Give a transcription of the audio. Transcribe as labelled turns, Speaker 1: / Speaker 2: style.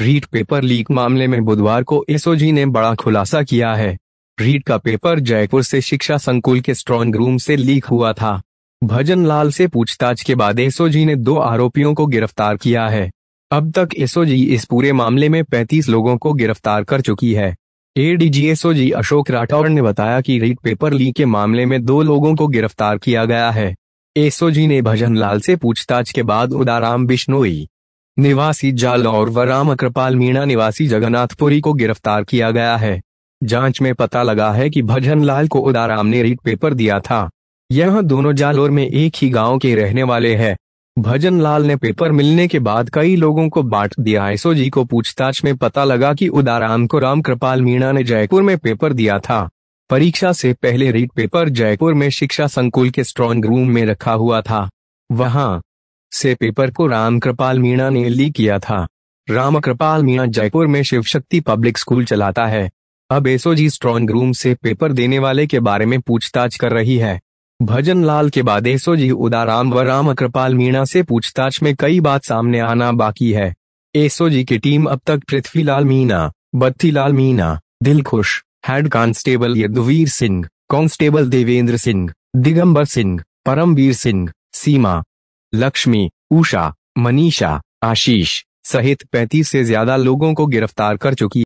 Speaker 1: REET paper leak मामले में बुधवार को एसओजी ने बड़ा खुलासा किया है रीट का पेपर जयपुर से शिक्षा संकुल के स्ट्रॉन्ग रूम से लीक हुआ था भजन लाल से पूछताछ के बाद एसओजी ने दो आरोपियों को गिरफ्तार किया है अब तक एसओजी इस पूरे मामले में 35 लोगों को गिरफ्तार कर चुकी है एडीजी एसओजी अशोक राठौर ने बताया कि रीट पेपर लीक के मामले में दो लोगों को गिरफ्तार किया गया है एसओजी ने भजन लाल से पूछताछ के बाद उदाराम बिश्नोई निवासी जालौर व रामकृपाल मीणा निवासी जगन्नाथपुरी को गिरफ्तार किया गया है जांच में पता लगा है कि भजन लाल को उदाराम ने रीट पेपर दिया था यह दोनों जालौर में एक ही गांव के रहने वाले हैं भजन लाल ने पेपर मिलने के बाद कई लोगों को बांट दिया जी को पूछताछ में पता लगा कि उदाराम को रामकृपाल मीणा ने जयपुर में पेपर दिया था परीक्षा से पहले रीट पेपर जयपुर में शिक्षा संकुल के स्ट्रॉन्ग रूम में रखा हुआ था वहां से पेपर को रामकृपाल मीणा ने लीक किया था रामकृपाल मीणा जयपुर में शिव शक्ति पब्लिक स्कूल चलाता है अब एसओजी स्ट्रॉन्ग रूम से पेपर देने वाले के बारे में पूछताछ कर रही है भजन लाल के बाद एसओजी उदाराम व राम कृपाल मीणा से पूछताछ में कई बात सामने आना बाकी है एसओजी की टीम अब तक Prithvilal Meena Battilal Meena Dilkhush head constable Yaduveer Singh constable Devendra Singh Digambar Singh Paramveer Singh Seema Lakshmi Usha Manisha Ashish सहित पैंतीस से ज्यादा लोगों को गिरफ्तार कर चुकी